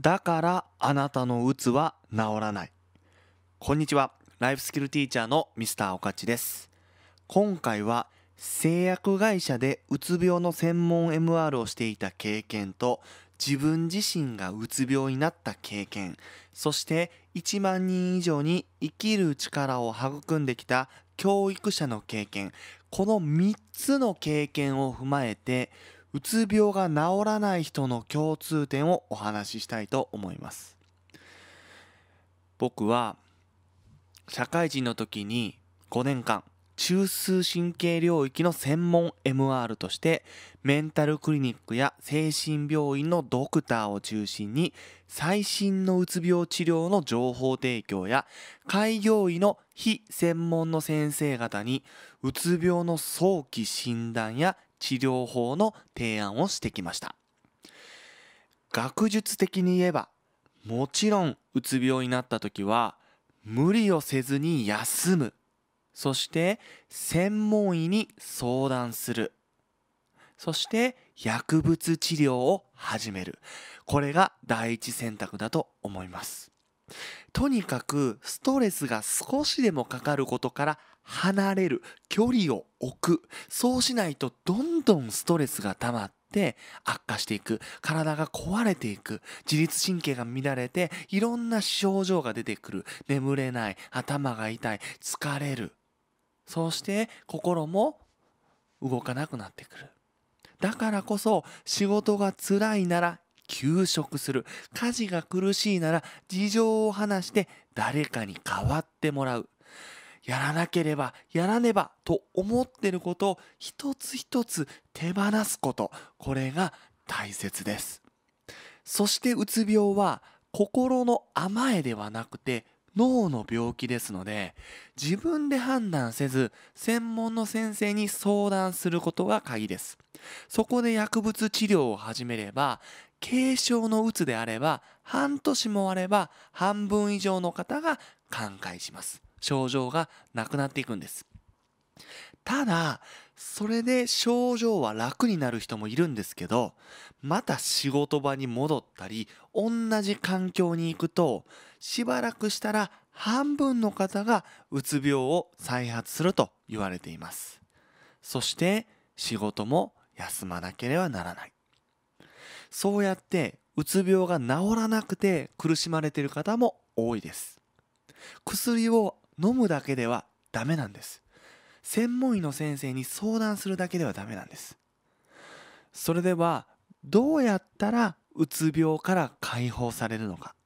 だからあなたのうつは治らない。こんにちは。ライフスキルティーチャーのミスターおかちです。今回は製薬会社でうつ病の専門 MR をしていた経験と自分自身がうつ病になった経験そして1万人以上に生きる力を育んできた教育者の経験この3つの経験を踏まえてうつ病が治らない人の共通点をお話ししたいと思います僕は社会人の時に5年間中枢神経領域の専門 MR としてメンタルクリニックや精神病院のドクターを中心に最新のうつ病治療の情報提供や開業医の非専門の先生方にうつ病の早期診断や治療法の提案をしてきました学術的に言えばもちろんうつ病になった時は無理をせずに休むそして専門医に相談するそして薬物治療を始めるこれが第一選択だと思いますとにかくストレスが少しでもかかることから離れる距離を置くそうしないとどんどんストレスが溜まって悪化していく体が壊れていく自律神経が乱れていろんな症状が出てくる眠れない頭が痛い疲れるそして心も動かなくなってくるだからこそ仕事が辛いなら休職する家事が苦しいなら事情を話して誰かに代わってもらうやらなければやらねばと思ってることを一つ一つ手放すことこれが大切ですそしてうつ病は心の甘えではなくて脳の病気ですので自分で判断せず専門の先生に相談することが鍵ですそこで薬物治療を始めれば軽症のうつであれば半年もあれば半分以上の方が寛解します症状がなくなっていくんですただそれで症状は楽になる人もいるんですけどまた仕事場に戻ったり同じ環境に行くとしばらくしたら半分の方がうつ病を再発すると言われていますそして仕事も休まなければならないそうやってうつ病が治らなくて苦しまれている方も多いです薬を飲むだけではダメなんです専門医の先生に相談するだけではダメなんですそれではどうやったらうつ病から解放されるのか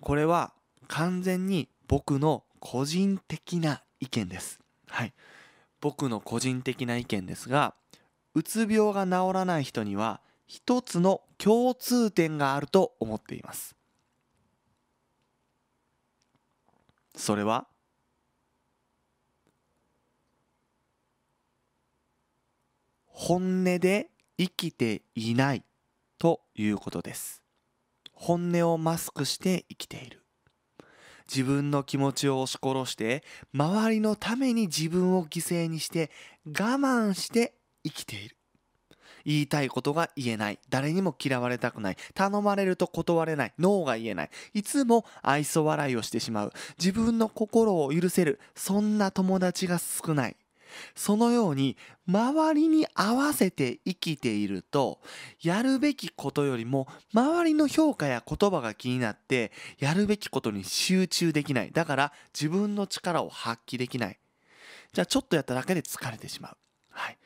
これは完全に僕の個人的な意見ですはい僕の個人的な意見ですがうつ病が治らない人には一つの共通点があると思っていますそれは本音で生きていないということです本音をマスクして生きている自分の気持ちを押し殺して周りのために自分を犠牲にして我慢して生きている言いたいことが言えない誰にも嫌われたくない頼まれると断れない脳が言えないいつも愛想笑いをしてしまう自分の心を許せるそんな友達が少ないそのように周りに合わせて生きているとやるべきことよりも周りの評価や言葉が気になってやるべきことに集中できないだから自分の力を発揮できないじゃあちょっとやっただけで疲れてしまうはい、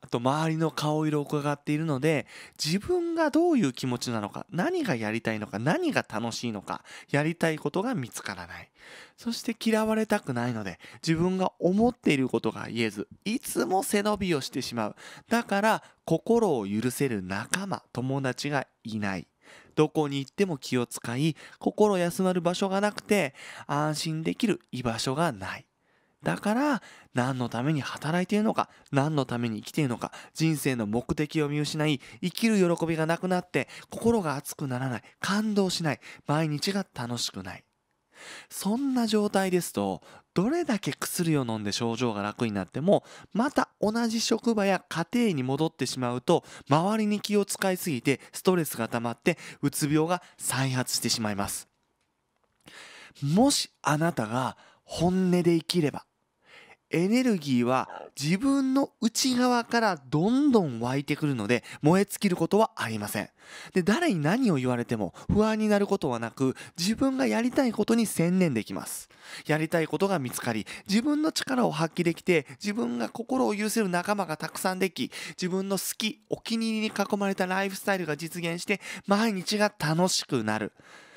あと周りの顔色を伺っているので自分がどういう気持ちなのか何がやりたいのか何が楽しいのかやりたいことが見つからないそして嫌われたくないので自分が思っていることが言えずいつも背伸びをしてしまうだから心を許せる仲間友達がいないどこに行っても気を使い心休まる場所がなくて安心できる居場所がないだから何のために働いているのか何のために生きているのか人生の目的を見失い生きる喜びがなくなって心が熱くならない感動しない毎日が楽しくないそんな状態ですとどれだけ薬を飲んで症状が楽になってもまた同じ職場や家庭に戻ってしまうと周りに気を使いすぎてストレスが溜まってうつ病が再発してしまいますもしあなたが本音で生きればエネルギーは自分の内側からどんどん湧いてくるので燃え尽きることはありません。で、誰に何を言われても不安になることはなく自分がやりたいことに専念できます。やりたいことが見つかり自分の力を発揮できて自分が心を許せる仲間がたくさんでき自分の好き、お気に入りに囲まれたライフスタイルが実現して毎日が楽しくなる。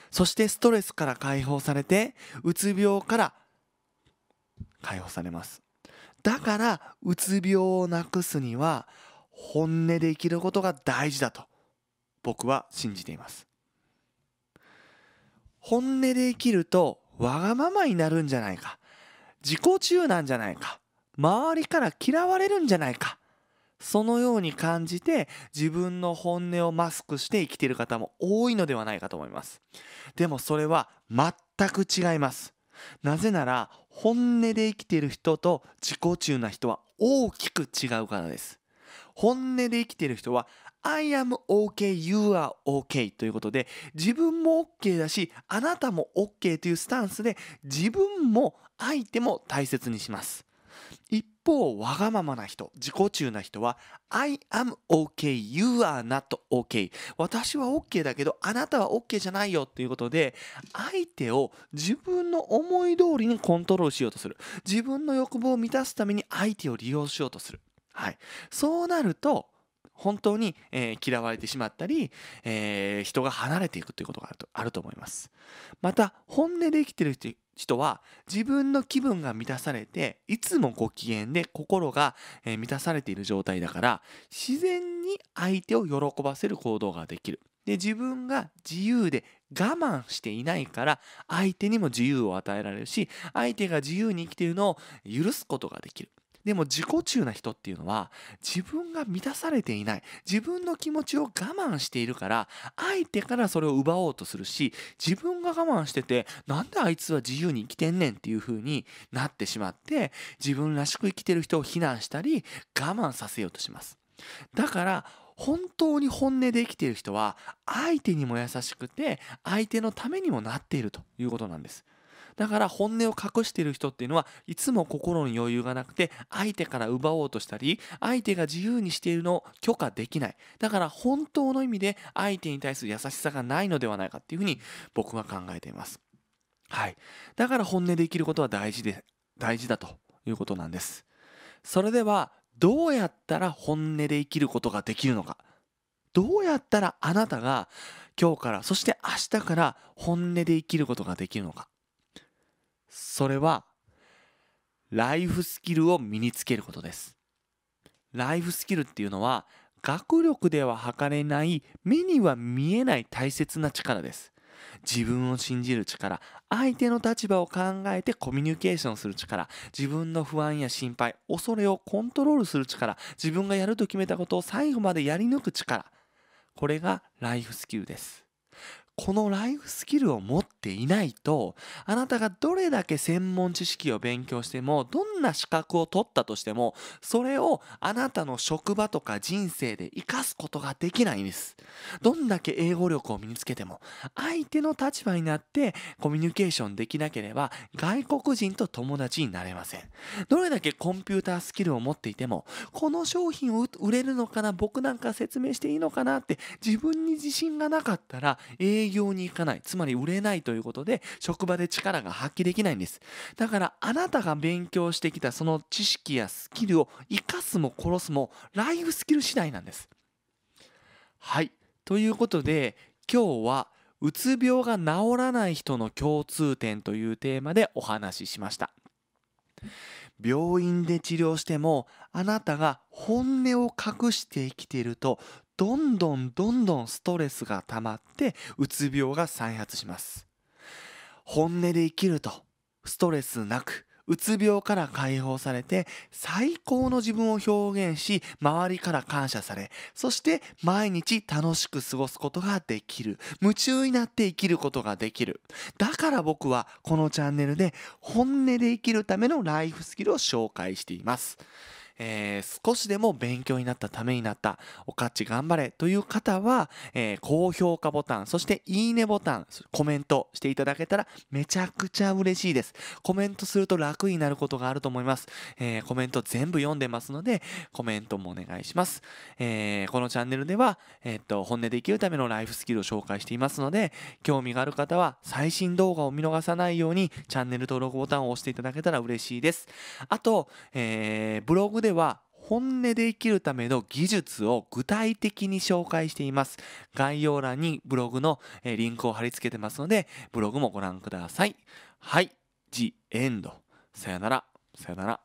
そしてストレスから解放されてうつ病から解放されますだからうつ病をなくすには本音で生きることが大事だと僕は信じています本音で生きるとわがままになるんじゃないか自己中なんじゃないか周りから嫌われるんじゃないかそのように感じて自分の本音をマスクして生きている方も多いのではないかと思いますでもそれは全く違いますなぜなら本音で生きている人と自己中な人は大きく違うからです。本音で生きている人は I am OK, you are OK ということで自分も OK だしあなたも OK というスタンスで自分も相手も大切にします。一方わがままな人自己中な人は I am OK you are not OK 私は OK だけどあなたは OK じゃないよっていうことで相手を自分の思い通りにコントロールしようとする自分の欲望を満たすために相手を利用しようとするはいそうなると本当に、えー、嫌われてしまったり、えー、人が離れていくということがあるとあると思います。また、本音で生きてる人は自分の気分が満たされていつもご機嫌で心が満たされている状態だから自然に相手を喜ばせる行動ができる。で自分が自由で我慢していないから相手にも自由を与えられるし相手が自由に生きているのを許すことができる。でも自己中な人っていうのは自分が満たされていない自分の気持ちを我慢しているから相手からそれを奪おうとするし自分が我慢しててなんであいつは自由に生きてんねんっていう風になってしまって自分らしく生きてる人を非難したり我慢させようとしますだから本当に本音で生きている人は相手にも優しくて相手のためにもなっているということなんですだから本音を隠している人っていうのはいつも心に余裕がなくて相手から奪おうとしたり相手が自由にしているのを許可できないだから本当の意味で相手に対する優しさがないのではないかっていうふうに僕は考えていますはいだから本音で生きることは大事で大事だということなんですそれではどうやったら本音で生きることができるのかどうやったらあなたが今日からそして明日から本音で生きることができるのかそれはライフスキルを身につけることですライフスキルっていうのは学力では測れない目には見えない大切な力です自分を信じる力相手の立場を考えてコミュニケーションする力自分の不安や心配恐れをコントロールする力自分がやると決めたことを最後までやり抜く力これがライフスキルですこのライフスキルを持っていないとあなたがどれだけ専門知識を勉強してもどんな資格を取ったとしてもそれをあなたの職場とか人生で生かすことができないんですどんだけ英語力を身につけても相手の立場になってコミュニケーションできなければ外国人と友達になれませんどれだけコンピュータースキルを持っていてもこの商品を売れるのかな僕なんか説明していいのかなって自分に自信がなかったら営業業に行かない、つまり売れないということで、職場で力が発揮できないんです。だから、あなたが勉強してきたその知識やスキルを生かすも殺すも、ライフスキル次第なんです。はい。ということで、今日は、うつ病が治らない人の共通点というテーマでお話ししました。病院で治療してもあなたが本音を隠して生きているとどんどんどんどんストレスが溜まってうつ病が再発します本音で生きるとストレスなくうつ病から解放されて最高の自分を表現し周りから感謝されそして毎日楽しく過ごすことができる夢中になって生きることができるだから僕はこのチャンネルで本音で生きるためのライフスキルを紹介していますえー、少しでも勉強になったためになった、おかっち頑張れという方は、えー、高評価ボタン、そしていいねボタン、コメントしていただけたらめちゃくちゃ嬉しいです。コメントすると楽になることがあると思います。えー、コメント全部読んでますので、コメントもお願いします。えこのチャンネルでは、えっと、本音で生きるためのライフスキルを紹介していますので、興味がある方は最新動画を見逃さないように、チャンネル登録ボタンを押していただけたら嬉しいです。あと、えブログででは本音で生きるための技術を具体的に紹介しています。概要欄にブログのリンクを貼り付けてますので、ブログもご覧ください。はい、ジエンド。さよなら。さよなら。